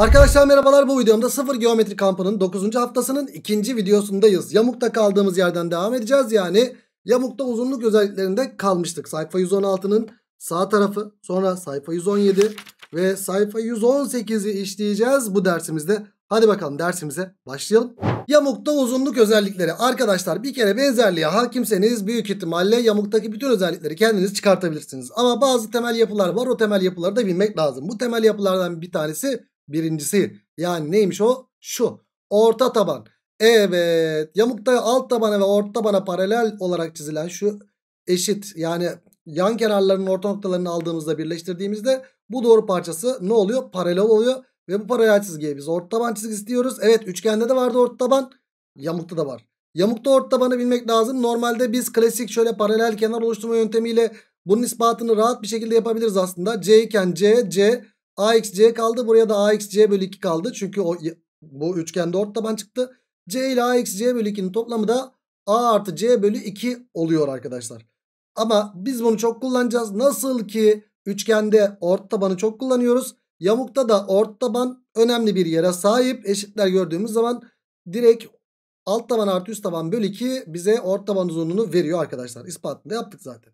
Arkadaşlar merhabalar bu videomda sıfır geometri kampının 9. haftasının 2. videosundayız. Yamukta kaldığımız yerden devam edeceğiz yani yamukta uzunluk özelliklerinde kalmıştık. Sayfa 116'nın sağ tarafı sonra sayfa 117 ve sayfa 118'i işleyeceğiz bu dersimizde. Hadi bakalım dersimize başlayalım. Yamukta uzunluk özellikleri. Arkadaşlar bir kere benzerliğe hakimseniz büyük ihtimalle yamuktaki bütün özellikleri kendiniz çıkartabilirsiniz. Ama bazı temel yapılar var. O temel yapıları da bilmek lazım. Bu temel yapılardan bir tanesi Birincisi yani neymiş o? Şu orta taban. Evet yamukta alt tabana ve orta tabana paralel olarak çizilen şu eşit yani yan kenarların orta noktalarını aldığımızda birleştirdiğimizde bu doğru parçası ne oluyor? Paralel oluyor ve bu paralel çizgiye biz orta taban çizgisi diyoruz. Evet üçgende de vardı orta taban yamukta da var. Yamukta orta tabanı bilmek lazım. Normalde biz klasik şöyle paralel kenar oluşturma yöntemiyle bunun ispatını rahat bir şekilde yapabiliriz aslında. C iken C, C AXC kaldı. Buraya da AXC bölü 2 kaldı. Çünkü o bu üçgende ort taban çıktı. C ile AXC bölü 2'nin toplamı da A artı C bölü 2 oluyor arkadaşlar. Ama biz bunu çok kullanacağız. Nasıl ki üçgende ort tabanı çok kullanıyoruz. Yamukta da ort taban önemli bir yere sahip. Eşitler gördüğümüz zaman direkt alt taban artı üst taban bölü 2 bize ort taban uzunluğunu veriyor arkadaşlar. İspatını da yaptık zaten.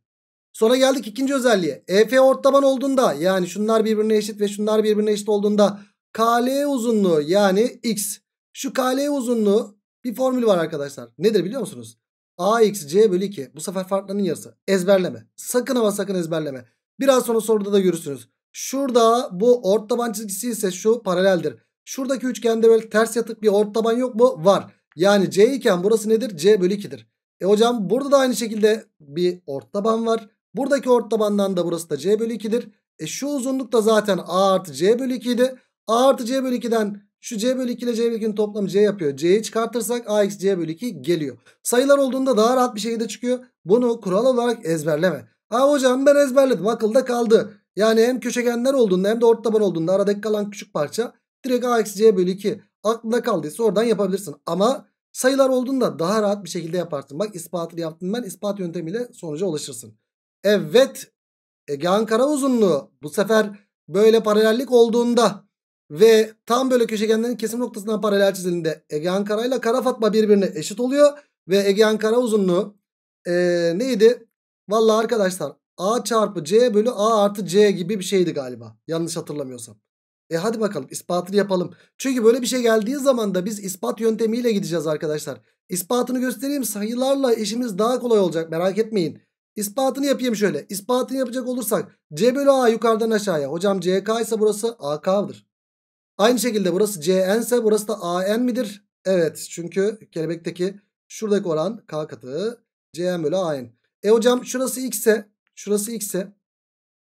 Sonra geldik ikinci özelliğe. EF ortaban olduğunda yani şunlar birbirine eşit ve şunlar birbirine eşit olduğunda KL uzunluğu yani x. Şu KL uzunluğu bir formül var arkadaşlar. Nedir biliyor musunuz? AX C bölü 2. Bu sefer farkların yarısı. Ezberleme. Sakın ama sakın ezberleme. Biraz sonra soruda da görürsünüz. Şurada bu ort taban çizgisi ise şu paraleldir. Şuradaki üçgende böyle ters yatık bir ort taban yok mu? Var. Yani C iken burası nedir? C bölü 2'dir. E hocam burada da aynı şekilde bir ort taban var. Buradaki ort tabandan da burası da C bölü 2'dir. E şu uzunluk da zaten A artı C bölü 2 A artı C bölü 2'den şu C bölü 2 ile C bölü 2'nin toplamı C yapıyor. C'yi çıkartırsak A eksi C bölü 2 geliyor. Sayılar olduğunda daha rahat bir şekilde çıkıyor. Bunu kural olarak ezberleme. Ha hocam ben ezberledim akılda kaldı. Yani hem köşegenler olduğunda hem de ort taban olduğunda aradaki kalan küçük parça direkt A eksi C bölü 2 aklında kaldıysa oradan yapabilirsin. Ama sayılar olduğunda daha rahat bir şekilde yaparsın. Bak ispatı yaptım ben ispat yöntemiyle sonuca ulaşırsın. Evet Egehan uzunluğu bu sefer böyle paralellik olduğunda ve tam böyle köşegenlerin kesim noktasından paralel çizilinde Egehan Kara ile Kara Fatma birbirine eşit oluyor. Ve Egehan Kara uzunluğu e, neydi? Valla arkadaşlar A çarpı C bölü A artı C gibi bir şeydi galiba. Yanlış hatırlamıyorsam. E hadi bakalım ispatını yapalım. Çünkü böyle bir şey geldiği zaman da biz ispat yöntemiyle gideceğiz arkadaşlar. İspatını göstereyim sayılarla işimiz daha kolay olacak merak etmeyin. İspatını yapayım şöyle. İspatını yapacak olursak C bölü A yukarıdan aşağıya. Hocam CK ise burası AK'dır. Aynı şekilde burası CN ise burası da AN midir? Evet çünkü kelebekteki şuradaki oran K katı CN bölü AN. E hocam şurası X ise şurası X ise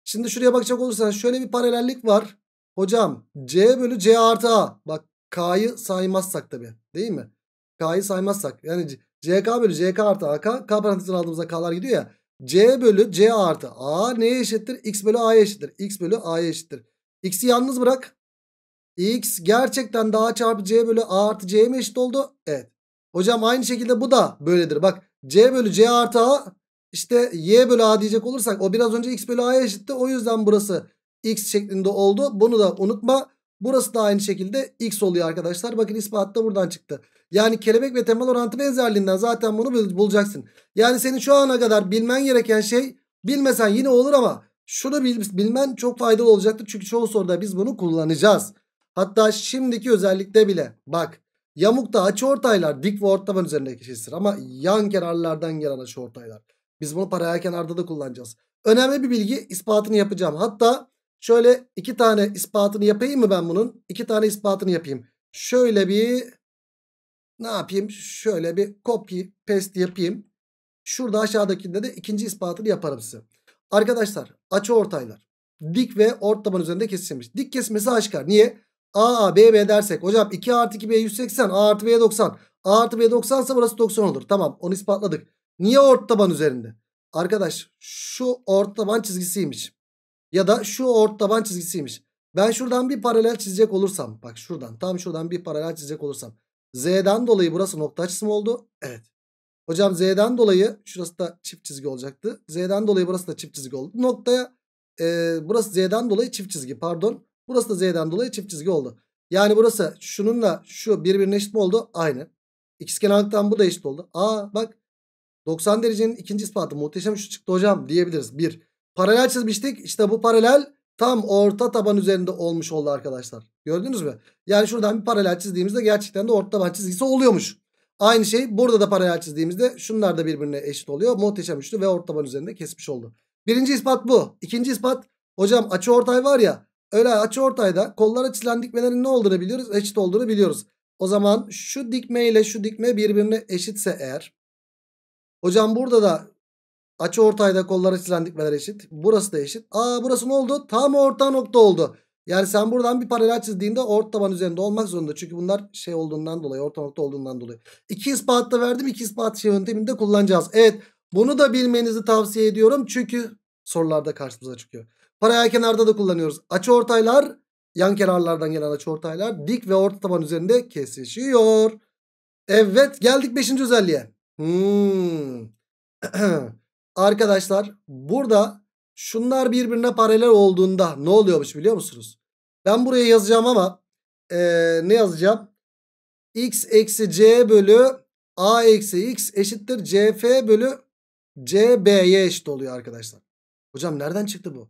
şimdi şuraya bakacak olursanız şöyle bir paralellik var. Hocam C bölü C artı A. Bak K'yı saymazsak tabi değil mi? K'yı saymazsak yani CK bölü CK artı AK K parantezine aldığımızda K'lar gidiyor ya. C bölü C artı A neye eşittir? X bölü A'ya eşittir. X bölü A'ya eşittir. X'i yalnız bırak. X gerçekten daha çarpı C bölü A artı C'ye mi eşit oldu? Evet. Hocam aynı şekilde bu da böyledir. Bak C bölü C artı A işte Y bölü A diyecek olursak o biraz önce X bölü A'ya eşitti. O yüzden burası X şeklinde oldu. Bunu da unutma. Burası da aynı şekilde x oluyor arkadaşlar. Bakın ispat da buradan çıktı. Yani kelebek ve temel orantı benzerliğinden zaten bunu bulacaksın. Yani senin şu ana kadar bilmen gereken şey bilmesen yine olur ama şunu bilmen çok faydalı olacaktır. Çünkü çoğu soruda biz bunu kullanacağız. Hatta şimdiki özellikte bile bak yamukta açıortaylar dik ve ortavan üzerindeki kesir ama yan kenarlardan gelen açıortaylar. Biz bunu paraya kenarda da kullanacağız. Önemli bir bilgi ispatını yapacağım. Hatta Şöyle iki tane ispatını yapayım mı ben bunun? İki tane ispatını yapayım. Şöyle bir ne yapayım? Şöyle bir copy paste yapayım. Şurada aşağıdakinde de ikinci ispatını yaparım size. Arkadaşlar açı ortaylar. Dik ve ort taban üzerinde kesilmiş. Dik kesmesi aşikar. Niye? A, A, B, B dersek. Hocam 2 artı 2 B 180. A artı B 90. A artı B 90 ise burası 90 olur. Tamam onu ispatladık. Niye ort taban üzerinde? Arkadaş şu ort taban çizgisiymiş. Ya da şu ort taban çizgisiymiş. Ben şuradan bir paralel çizecek olursam. Bak şuradan tam şuradan bir paralel çizecek olursam. Z'den dolayı burası nokta açısı mı oldu? Evet. Hocam Z'den dolayı şurası da çift çizgi olacaktı. Z'den dolayı burası da çift çizgi oldu. Noktaya e, burası Z'den dolayı çift çizgi pardon. Burası da Z'den dolayı çift çizgi oldu. Yani burası şununla şu birbirine eşit mi oldu? Aynı. İkizkenarlıktan bu da eşit oldu. Aa bak 90 derecenin ikinci ispatı muhteşem şu çıktı hocam diyebiliriz. Bir. Paralel çizmiştik. İşte bu paralel tam orta taban üzerinde olmuş oldu arkadaşlar. Gördünüz mü? Yani şuradan bir paralel çizdiğimizde gerçekten de orta taban çizgisi oluyormuş. Aynı şey burada da paralel çizdiğimizde şunlar da birbirine eşit oluyor. Muhteşem üçlü ve orta taban üzerinde kesmiş oldu. Birinci ispat bu. İkinci ispat hocam açı ortay var ya öyle açı ortayda kollara çizilen dikmelerin ne olduğunu biliyoruz. Eşit olduğunu biliyoruz. O zaman şu dikme ile şu dikme birbirine eşitse eğer. Hocam burada da Açı ortayda kolları açılan dikmeler eşit. Burası da eşit. Aa burası ne oldu? Tam orta nokta oldu. Yani sen buradan bir paralel çizdiğinde orta taban üzerinde olmak zorunda. Çünkü bunlar şey olduğundan dolayı orta nokta olduğundan dolayı. İki ispat da verdim. İki ispat şey yönteminde kullanacağız. Evet bunu da bilmenizi tavsiye ediyorum. Çünkü sorularda karşımıza çıkıyor. Paralel kenarda da kullanıyoruz. Açı ortaylar yan kenarlardan gelen açı ortaylar dik ve orta taban üzerinde kesişiyor. Evet geldik beşinci özelliğe. Hmm. Arkadaşlar burada şunlar birbirine paralel olduğunda ne oluyormuş biliyor musunuz? Ben buraya yazacağım ama ee, ne yazacağım? x eksi c bölü a eksi x eşittir cf bölü cb'ye eşit oluyor arkadaşlar. Hocam nereden çıktı bu?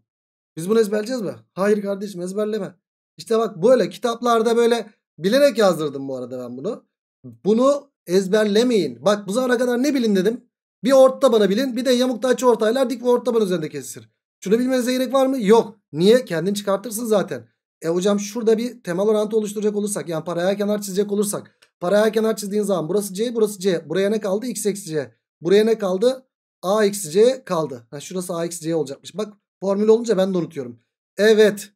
Biz bunu ezberleyeceğiz mi? Hayır kardeşim ezberleme. İşte bak böyle kitaplarda böyle bilerek yazdırdım bu arada ben bunu. Bunu ezberlemeyin. Bak bu zamana kadar ne bilin dedim. Bir orta tabanı bilin. Bir de yamukta açı ortaylar dik ve orta taban üzerinde kesişir. Şunu bilmenize gerek var mı? Yok. Niye? Kendin çıkartırsın zaten. E hocam şurada bir temel orantı oluşturacak olursak yani paraya kenar çizecek olursak paraya kenar çizdiğin zaman burası C burası C. Buraya ne kaldı? X eksi C. Buraya ne kaldı? A eksi C kaldı. Ha, şurası A eksi C olacakmış. Bak formül olunca ben de unutuyorum. Evet.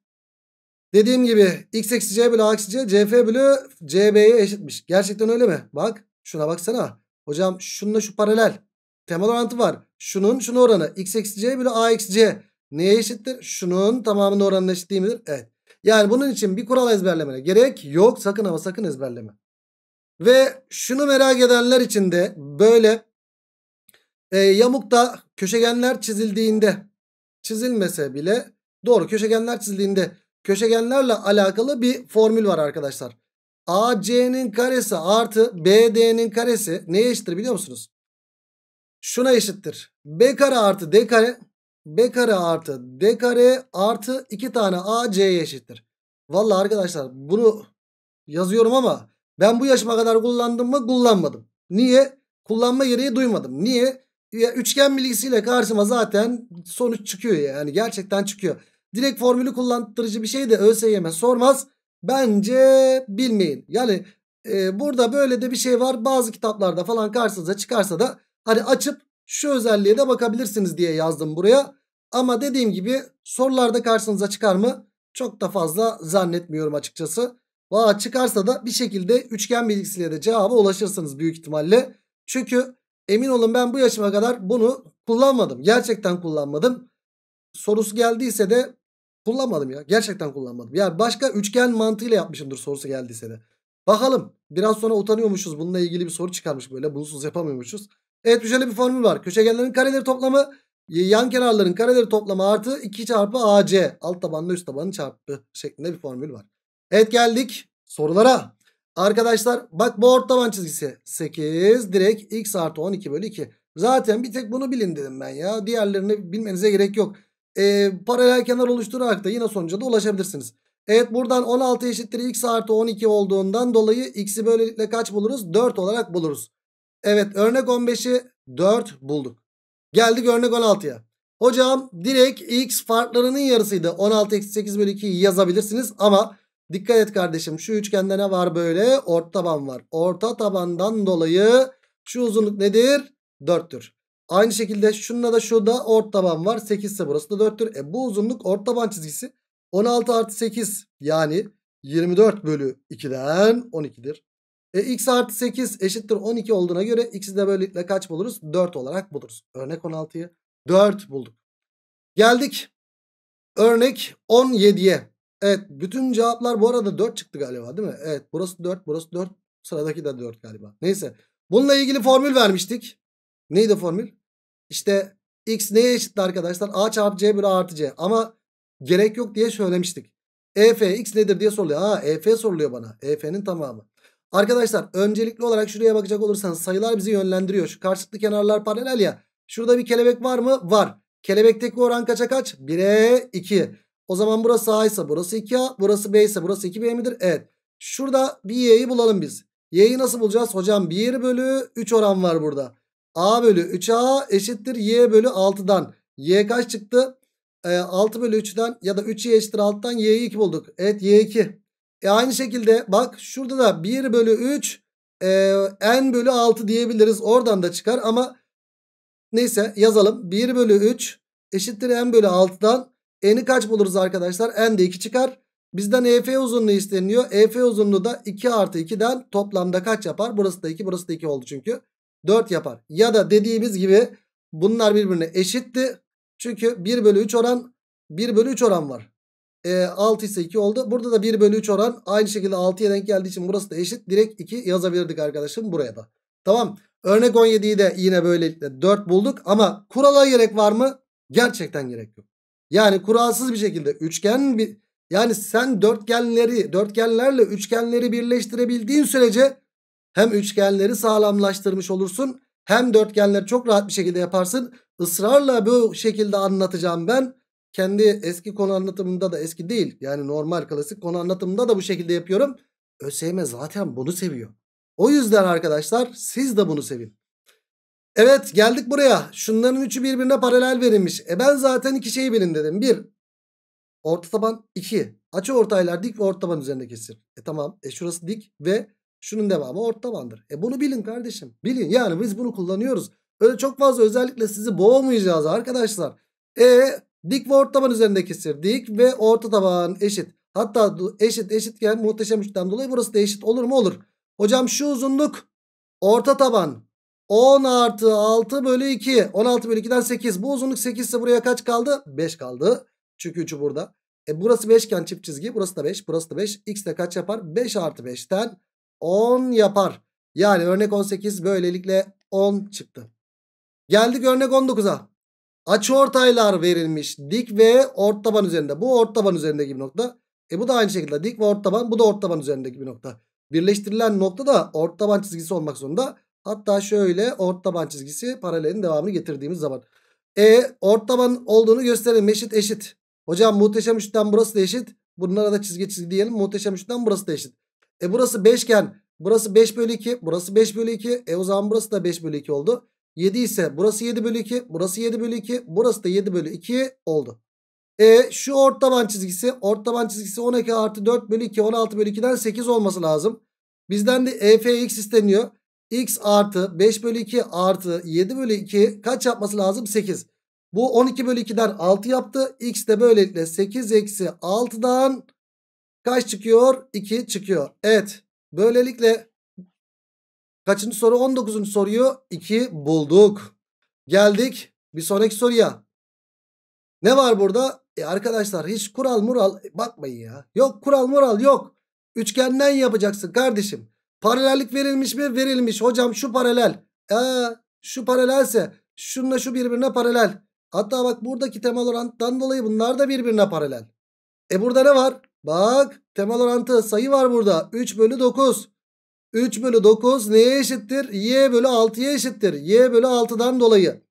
Dediğim gibi x eksi c bölü a eksi c cf bölü cb'ye eşitmiş. Gerçekten öyle mi? Bak şuna baksana. Hocam şununla şu paralel temel orantı var. Şunun şunun oranı. X eksi C bölü A eksi C. Neye eşittir? Şunun tamamının oranına eşit değil midir? Evet. Yani bunun için bir kural ezberlemene gerek yok. Sakın ama sakın ezberleme. Ve şunu merak edenler için de böyle e, yamukta köşegenler çizildiğinde çizilmese bile doğru köşegenler çizildiğinde köşegenlerle alakalı bir formül var arkadaşlar. AC'nin karesi artı BD'nin karesi neye eşittir biliyor musunuz? şuna eşittir. B kare artı D kare B kare artı D kare artı 2 tane A C'ye eşittir. Valla arkadaşlar bunu yazıyorum ama ben bu yaşıma kadar kullandım mı? Kullanmadım. Niye? Kullanma gereği duymadım. Niye? Ya üçgen bilgisiyle karşıma zaten sonuç çıkıyor yani gerçekten çıkıyor. Direkt formülü kullandırıcı bir şey de ÖSYM sormaz. Bence bilmeyin. Yani e, burada böyle de bir şey var. Bazı kitaplarda falan karşınıza çıkarsa da Hani açıp şu özelliğe de bakabilirsiniz diye yazdım buraya. Ama dediğim gibi sorularda karşınıza çıkar mı? Çok da fazla zannetmiyorum açıkçası. Valla çıkarsa da bir şekilde üçgen bilgisiyle de cevaba ulaşırsınız büyük ihtimalle. Çünkü emin olun ben bu yaşıma kadar bunu kullanmadım. Gerçekten kullanmadım. Sorusu geldiyse de kullanmadım ya. Gerçekten kullanmadım. Yani başka üçgen mantığıyla yapmışımdır sorusu geldiyse de. Bakalım biraz sonra utanıyormuşuz. Bununla ilgili bir soru çıkarmış böyle. bulsuz yapamıyormuşuz. Evet şöyle bir formül var. Köşegenlerin kareleri toplamı e, yan kenarların kareleri toplamı artı 2 çarpı AC. Alt tabanla üst tabanın çarpı şeklinde bir formül var. Evet geldik sorulara. Arkadaşlar bak bu ort taban çizgisi 8 direkt x artı 12 bölü 2. Zaten bir tek bunu bilin dedim ben ya. Diğerlerini bilmenize gerek yok. Ee, paralel kenar oluşturarak da yine sonuca da ulaşabilirsiniz. Evet buradan 16 eşittir x artı 12 olduğundan dolayı x'i böylelikle kaç buluruz? 4 olarak buluruz. Evet örnek 15'i 4 bulduk. Geldik örnek 16'ya. Hocam direkt x farklarının yarısıydı. 16 eksi 8 bölü 2'yi yazabilirsiniz ama dikkat et kardeşim şu üçgende ne var böyle? Orta taban var. Orta tabandan dolayı şu uzunluk nedir? 4'tür. Aynı şekilde şununla da şurada ort taban var. 8 ise burası da 4'tür. E bu uzunluk ort taban çizgisi 16 artı 8 yani 24 bölü 2'den 12'dir. E, x artı 8 eşittir 12 olduğuna göre x'i de böylelikle kaç buluruz? 4 olarak buluruz. Örnek 16'yı 4 bulduk. Geldik örnek 17'ye. Evet bütün cevaplar bu arada 4 çıktı galiba değil mi? Evet burası 4 burası 4 sıradaki de 4 galiba. Neyse bununla ilgili formül vermiştik. Neydi formül? İşte x neye eşitti arkadaşlar? a çarpı c bölü artı c ama gerek yok diye söylemiştik. EF x nedir diye soruluyor. Ha EF soruluyor bana. EF'nin tamamı. Arkadaşlar öncelikli olarak şuraya bakacak olursanız sayılar bizi yönlendiriyor. Şu karşılıklı kenarlar paralel ya. Şurada bir kelebek var mı? Var. Kelebekteki oran kaça kaç? 1'e 2. O zaman burası A ise burası 2A. Burası B ise burası 2B midir? Evet. Şurada bir Y'yi bulalım biz. Y'yi nasıl bulacağız? Hocam 1 bölü 3 oran var burada. A bölü 3A eşittir Y bölü 6'dan. Y kaç çıktı? E, ee, 6 bölü 3'den ya da 3Y eşittir 6'dan Y'yi 2 bulduk. Evet Y2. E aynı şekilde bak şurada da 1 bölü 3 e, n bölü 6 diyebiliriz. Oradan da çıkar ama neyse yazalım. 1 bölü 3 eşittir n bölü 6'dan n'i kaç buluruz arkadaşlar? n de 2 çıkar. Bizden EF uzunluğu isteniyor. EF uzunluğu da 2 artı 2'den toplamda kaç yapar? Burası da 2 burası da 2 oldu çünkü. 4 yapar. Ya da dediğimiz gibi bunlar birbirine eşitti. Çünkü 1 bölü 3 oran 1 bölü 3 oran var. E, ee, 6 ise 2 oldu. Burada da 1 bölü 3 oran aynı şekilde 6'ya denk geldiği için burası da eşit. Direkt 2 yazabilirdik arkadaşım buraya da. Tamam. Örnek 17'yi de yine böylelikle 4 bulduk. Ama kurala gerek var mı? Gerçekten gerek yok. Yani kuralsız bir şekilde üçgen bir yani sen dörtgenleri dörtgenlerle üçgenleri birleştirebildiğin sürece hem üçgenleri sağlamlaştırmış olursun hem dörtgenleri çok rahat bir şekilde yaparsın. Israrla bu şekilde anlatacağım ben. Kendi eski konu anlatımında da eski değil. Yani normal klasik konu anlatımında da bu şekilde yapıyorum. ÖSYM zaten bunu seviyor. O yüzden arkadaşlar siz de bunu sevin. Evet geldik buraya. Şunların üçü birbirine paralel verilmiş. E ben zaten iki şeyi bilin dedim. Bir orta taban iki. Açı ortaylar dik ve orta taban üzerinde kesir. E tamam e şurası dik ve şunun devamı orta tabandır. E bunu bilin kardeşim. Bilin yani biz bunu kullanıyoruz. Öyle çok fazla özellikle sizi boğmayacağız arkadaşlar. E Dik ve orta taban üzerindeki kesir. Dik ve orta taban eşit. Hatta eşit eşitken muhteşem üçten dolayı burası da eşit olur mu? Olur. Hocam şu uzunluk orta taban 10 artı 6 bölü 2. 16 bölü 2'den 8. Bu uzunluk 8 ise buraya kaç kaldı? 5 kaldı. Çünkü 3'ü burada. E burası 5 iken çift çizgi. Burası da 5. Burası da 5. X de kaç yapar? 5 artı 5'ten 10 yapar. Yani örnek 18 böylelikle 10 çıktı. Geldik örnek 19'a. Açıortaylar verilmiş. Dik ve ort taban üzerinde. Bu ort taban üzerindeki gibi nokta. E bu da aynı şekilde dik ve ort taban. Bu da ort taban üzerindeki bir nokta. Birleştirilen nokta da ort taban çizgisi olmak zorunda. Hatta şöyle ort taban çizgisi paralelin devamını getirdiğimiz zaman. E ort taban olduğunu gösterelim. Eşit eşit. Hocam muhteşem üçten burası da eşit. Bunlara da çizgi çizgi diyelim. Muhteşem üçten burası da eşit. E burası 5 iken burası 5 bölü 2. Burası 5 bölü 2. E o zaman burası da 5 bölü 2 oldu. 7 ise burası 7 bölü 2. Burası 7 bölü 2. Burası da 7 bölü 2 oldu. E şu ort taban çizgisi. Ort taban çizgisi 12 artı 4 bölü 2. 16 bölü 2'den 8 olması lazım. Bizden de EFX isteniyor. X artı 5 bölü 2 artı 7 bölü 2 kaç yapması lazım? 8. Bu 12 bölü 2'den 6 yaptı. X de böylelikle 8 eksi 6'dan kaç çıkıyor? 2 çıkıyor. Evet. Böylelikle Kaçıncı soru? 19. soruyu 2 bulduk. Geldik bir sonraki soruya. Ne var burada? E arkadaşlar hiç kural mural e, bakmayın ya. Yok kural mural yok. Üçgenden yapacaksın kardeşim. Paralellik verilmiş mi? Verilmiş. Hocam şu paralel. Ee, şu paralelse şunla şu birbirine paralel. Hatta bak buradaki temel oranttan dolayı bunlar da birbirine paralel. E burada ne var? Bak temel orantı sayı var burada. 3 bölü 9. 3 bölü 9 neye eşittir? Y bölü 6'ya eşittir. Y bölü 6'dan dolayı.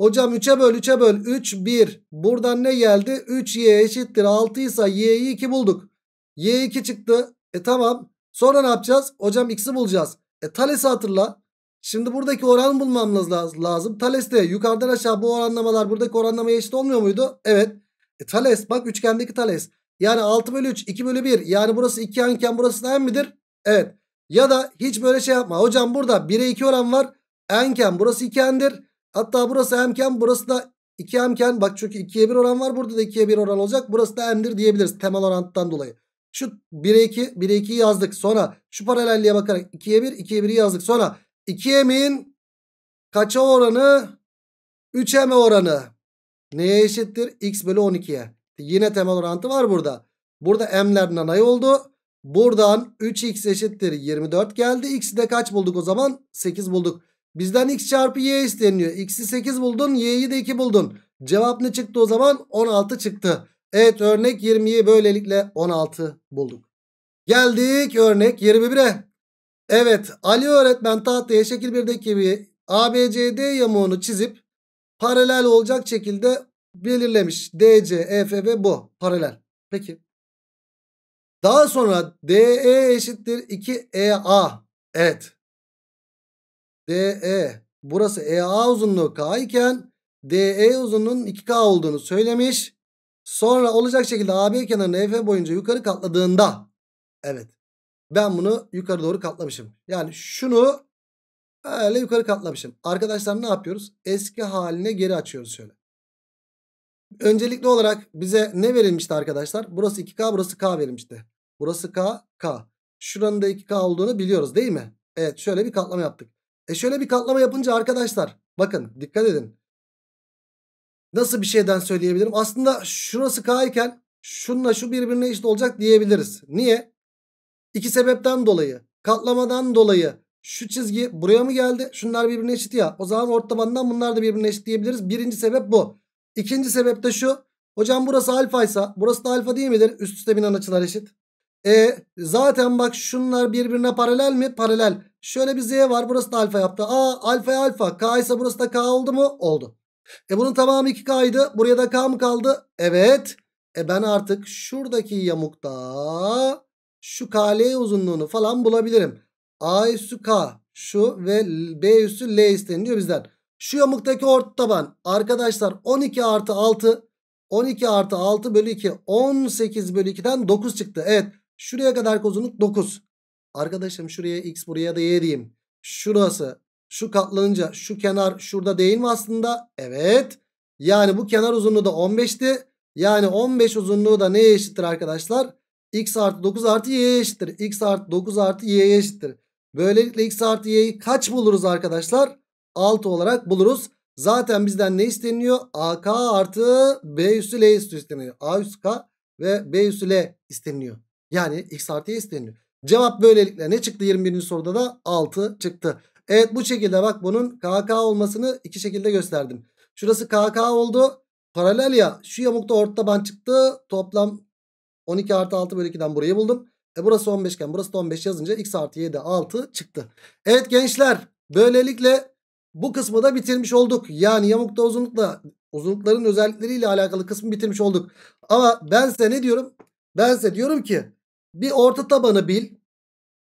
Hocam 3'e böl 3'e böl 3 1. Buradan ne geldi? 3y eşittir 6 ise y'yi 2 bulduk. y 2 çıktı. E tamam. Sonra ne yapacağız? Hocam x'i bulacağız. E Thales'i hatırla. Şimdi buradaki oran bulmamız lazım. Thales de yukarıdan aşağı bu oranlamalar buradaki oranlamaya eşit olmuyor muydu? Evet. E Thales bak üçgendeki Thales. Yani 6 bölü 3 2 bölü 1 yani burası 2 iken burası da m midir? Evet. Ya da hiç böyle şey yapma. Hocam burada 1'e 2 oran var. Enken burası 2n'dir. Hatta burası hemken burası da 2 hemken. Bak çünkü 2'ye 1 oran var. Burada da 2'ye 1 oran olacak. Burası da m'dir diyebiliriz temel oranttan dolayı. Şu 1'e 2, 1'e 2'yi yazdık. Sonra şu paralelliğe bakarak 2'ye 1, 2'ye 1'i yazdık. Sonra 2m'in kaça oranı? 3m oranı. Neye eşittir? x bölü 12'ye. Yine temel orantı var burada. Burada m'ler nanay oldu. Buradan 3x eşittir 24 geldi. X'i de kaç bulduk o zaman? 8 bulduk. Bizden x çarpı y isteniyor. X'i 8 buldun. Y'yi de 2 buldun. Cevap ne çıktı o zaman? 16 çıktı. Evet örnek 20'yi böylelikle 16 bulduk. Geldik örnek 21'e. Evet Ali öğretmen tahtaya şekil 1'deki bir ABCD yamuğunu çizip paralel olacak şekilde belirlemiş. DC, EF ve bu paralel. Peki. Daha sonra DE eşittir 2EA. Evet. DE burası EA uzunluğu K iken DE uzunluğunun 2K olduğunu söylemiş. Sonra olacak şekilde AB kenarını EF boyunca yukarı katladığında evet ben bunu yukarı doğru katlamışım. Yani şunu öyle yukarı katlamışım. Arkadaşlar ne yapıyoruz? Eski haline geri açıyoruz şöyle. Öncelikli olarak bize ne verilmişti arkadaşlar? Burası 2K burası K verilmişti. Burası K K. Şuranın da 2K olduğunu biliyoruz değil mi? Evet şöyle bir katlama yaptık. E şöyle bir katlama yapınca arkadaşlar bakın dikkat edin. Nasıl bir şeyden söyleyebilirim? Aslında şurası K iken şununla şu birbirine eşit olacak diyebiliriz. Niye? İki sebepten dolayı. Katlamadan dolayı şu çizgi buraya mı geldi? Şunlar birbirine eşit ya. O zaman orta tabandan bunlar da birbirine eşit diyebiliriz. Birinci sebep bu. İkinci sebep de şu. Hocam burası alfaysa burası da alfa değil midir? Üst üste binen açılar eşit. E zaten bak şunlar birbirine paralel mi? Paralel. Şöyle bir z var. Burası da alfa yaptı. A alfa alfa. K ise burası da k oldu mu? Oldu. E bunun tamamı 2k'ydı. Buraya da k mı kaldı? Evet. E ben artık şuradaki yamukta şu KL uzunluğunu falan bulabilirim. A üstü K şu ve B üstü L isteniliyor bizden. Şu yamuktaki orta taban arkadaşlar 12 artı 6 12 artı 6 bölü 2 18 bölü 2'den 9 çıktı. Evet şuraya kadar uzunluk 9. Arkadaşım şuraya x buraya da y diyeyim. Şurası şu katlanınca şu kenar şurada değil mi aslında? Evet. Yani bu kenar uzunluğu da 15'ti. Yani 15 uzunluğu da neye eşittir arkadaşlar? x artı 9 artı y'ye eşittir. x artı 9 artı y'ye eşittir. Böylelikle x artı y'yi kaç buluruz arkadaşlar? 6 olarak buluruz. Zaten bizden ne isteniyor? AK artı B üstü L üstü isteniyor. A üstü K ve B üstü L isteniyor. Yani X artı Y isteniyor. Cevap böylelikle ne çıktı 21. soruda da 6 çıktı. Evet bu şekilde bak bunun KK olmasını iki şekilde gösterdim. Şurası KK oldu. Paralel ya şu yamukta orta taban çıktı. Toplam 12 artı 6 bölü 2'den burayı buldum. E burası 15 iken burası da 15 yazınca x artı 7 6 çıktı. Evet gençler böylelikle bu kısmı da bitirmiş olduk. Yani yamukta uzunlukla uzunlukların özellikleriyle alakalı kısmı bitirmiş olduk. Ama ben size ne diyorum? Ben size diyorum ki bir orta tabanı bil.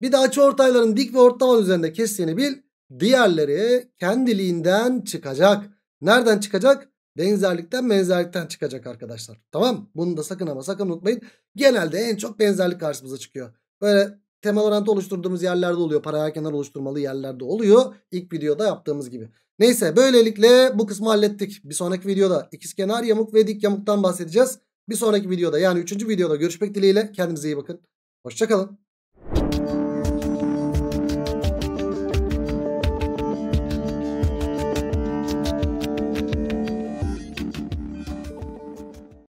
Bir de açı ortayların dik ve orta taban üzerinde kestiğini bil. Diğerleri kendiliğinden çıkacak. Nereden çıkacak? Benzerlikten benzerlikten çıkacak arkadaşlar. Tamam Bunu da sakın ama sakın unutmayın. Genelde en çok benzerlik karşımıza çıkıyor. Böyle temel orantı oluşturduğumuz yerlerde oluyor. Paralel kenar oluşturmalı yerlerde oluyor. İlk videoda yaptığımız gibi. Neyse böylelikle bu kısmı hallettik. Bir sonraki videoda ikizkenar yamuk ve dik yamuktan bahsedeceğiz. Bir sonraki videoda yani 3. videoda görüşmek dileğiyle. Kendinize iyi bakın. Hoşçakalın.